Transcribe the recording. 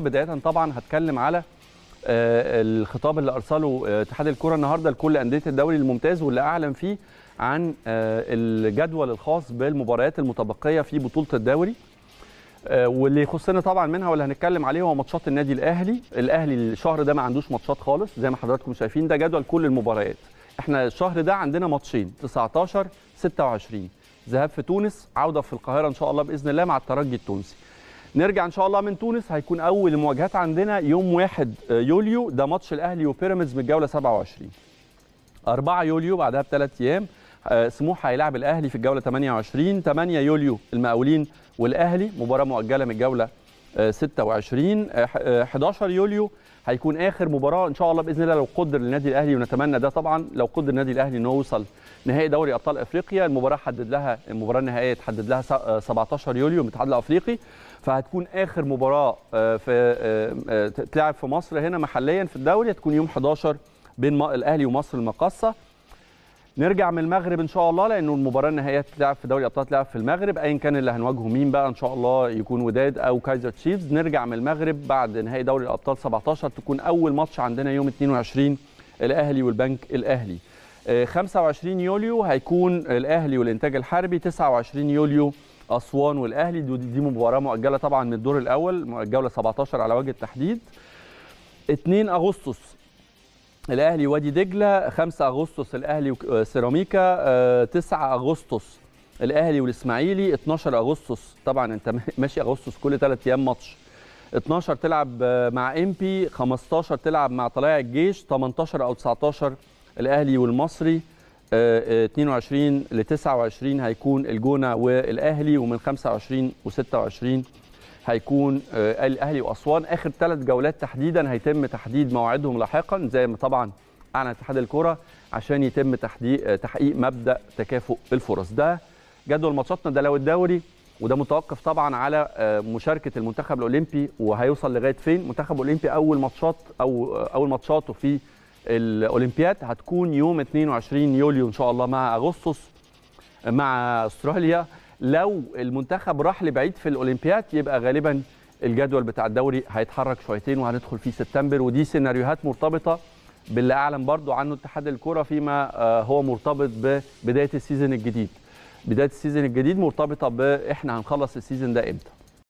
بدايه طبعا هتكلم على آه، الخطاب اللي ارسله آه، اتحاد الكره النهارده لكل انديه الدوري الممتاز واللي اعلن فيه عن آه، الجدول الخاص بالمباريات المتبقيه في بطوله الدوري واللي يخصنا طبعا منها واللي هنتكلم عليه هو ماتشات النادي الاهلي الاهلي الشهر ده ما عندوش ماتشات خالص زي ما حضراتكم شايفين ده جدول كل المباريات احنا الشهر ده عندنا ماتشين 19 26 ذهاب في تونس عوده في القاهره ان شاء الله باذن الله مع الترجي التونسي نرجع ان شاء الله من تونس هيكون اول المواجهات عندنا يوم 1 آه، يوليو ده ماتش الاهلي وبيراميدز من الجوله 27 4 يوليو بعدها بثلاث ايام آه، سموحه هيلاعب الاهلي في الجوله 28 8 يوليو المقاولين والاهلي مباراه مؤجله من الجوله 26 آه، 11 آه، آه، يوليو هيكون اخر مباراه ان شاء الله باذن الله لو قدر للنادي الاهلي ونتمنى ده طبعا لو قدر النادي الاهلي انه يوصل نهائي دوري ابطال افريقيا المباراه حدد لها المباراه النهائيه تحدد لها 17 يوليو الاتحاد الافريقي فهتكون اخر مباراه في تلعب في مصر هنا محليا في الدوري هتكون يوم 11 بين الاهلي ومصر المقاصه نرجع من المغرب ان شاء الله لانه المباراه النهائيه هتتلعب في دوري الابطال هتتلعب في المغرب ايا كان اللي هنواجهه مين بقى ان شاء الله يكون وداد او كايزر تشيفز نرجع من المغرب بعد نهائي دوري الابطال 17 تكون اول ماتش عندنا يوم 22 الاهلي والبنك الاهلي 25 آه، يوليو هيكون الاهلي والانتاج الحربي 29 يوليو اسوان والاهلي دي مباراه مؤجله طبعا من الدور الاول الجوله 17 على وجه التحديد 2 اغسطس الاهلي وادي دجله 5 اغسطس الاهلي وسيراميكا آه، 9 آه، اغسطس الاهلي والاسماعيلي 12 اغسطس طبعا انت ماشي اغسطس كل 3 ايام ماتش 12 تلعب آه، مع امبي 15 تلعب مع طلائع الجيش 18 او 19 الاهلي والمصري 22 ل 29 هيكون الجونه والاهلي ومن 25 و 26 هيكون آه، الاهلي واسوان اخر ثلاث جولات تحديدا هيتم تحديد مواعيدهم لاحقا زي ما طبعا اعلن اتحاد الكره عشان يتم آه، تحقيق مبدا تكافؤ الفرص ده جدول ماتشاتنا ده لو الدوري وده متوقف طبعا على آه، مشاركه المنتخب الاولمبي وهيوصل لغايه فين المنتخب الاولمبي اول ماتشات او اول ماتشاته في الاولمبياد هتكون يوم 22 يوليو ان شاء الله مع اغسطس مع استراليا لو المنتخب راح لبعيد في الاولمبياد يبقى غالبا الجدول بتاع الدوري هيتحرك شويتين وهندخل فيه سبتمبر ودي سيناريوهات مرتبطه باللي اعلن برضه عنه اتحاد الكره فيما آه، هو مرتبط ببدايه السيزون الجديد بدايه السيزون الجديد مرتبطه باحنا هنخلص السيزون ده امتى